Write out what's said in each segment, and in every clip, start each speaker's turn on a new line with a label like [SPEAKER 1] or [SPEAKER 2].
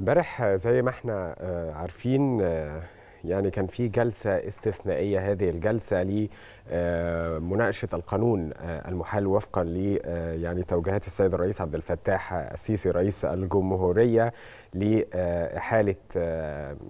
[SPEAKER 1] امبارح زي ما احنا آه، عارفين آه، يعني كان في جلسة استثنائية هذه الجلسة لمناقشة آه، القانون المحال وفقا ل يعني توجيهات السيد الرئيس عبد الفتاح السيسي رئيس الجمهورية لإحالة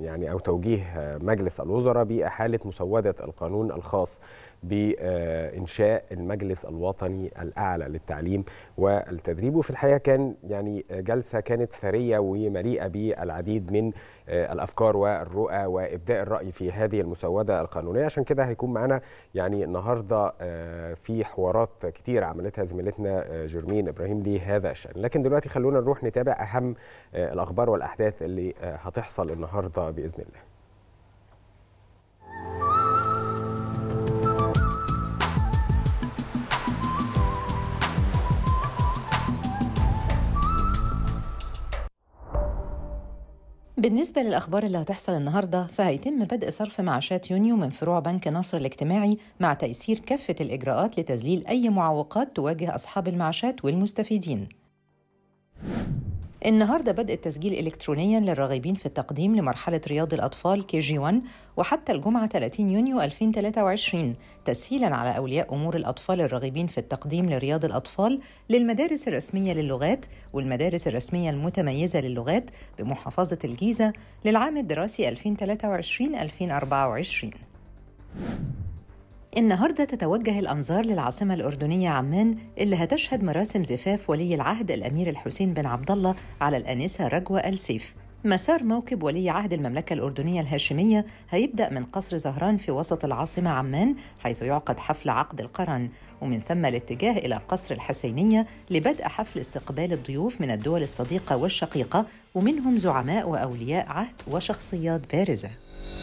[SPEAKER 1] يعني أو توجيه مجلس الوزراء بإحالة مسودة القانون الخاص بانشاء المجلس الوطني الاعلى للتعليم والتدريب وفي الحقيقه كان يعني جلسه كانت ثريه ومليئه بالعديد من آه، الافكار والرؤى وابداء الراي في هذه المسوده القانونيه عشان كده هيكون معانا يعني النهارده آه، في حوارات كتير عملتها زميلتنا آه، جرمين ابراهيم لهذا الشان لكن دلوقتي خلونا نروح نتابع اهم الاخبار والاحداث اللي هتحصل النهارده باذن الله
[SPEAKER 2] بالنسبة للأخبار اللي هتحصل النهاردة فهيتم بدء صرف معاشات يونيو من فروع بنك ناصر الاجتماعي مع تيسير كافة الإجراءات لتذليل أي معوقات تواجه أصحاب المعاشات والمستفيدين النهارده بدء التسجيل الكترونيا للراغبين في التقديم لمرحله رياض الاطفال كي جي 1 وحتى الجمعه 30 يونيو 2023 تسهيلا على اولياء امور الاطفال الراغبين في التقديم لرياض الاطفال للمدارس الرسميه للغات والمدارس الرسميه المتميزه للغات بمحافظه الجيزه للعام الدراسي 2023 2024 النهارده تتوجه الانظار للعاصمه الاردنيه عمان اللي هتشهد مراسم زفاف ولي العهد الامير الحسين بن عبد الله على الانسه رجوة السيف مسار موكب ولي عهد المملكة الأردنية الهاشمية هيبدأ من قصر زهران في وسط العاصمة عمان حيث يعقد حفل عقد القرن ومن ثم الاتجاه إلى قصر الحسينية لبدء حفل استقبال الضيوف من الدول الصديقة والشقيقة ومنهم زعماء وأولياء عهد وشخصيات بارزة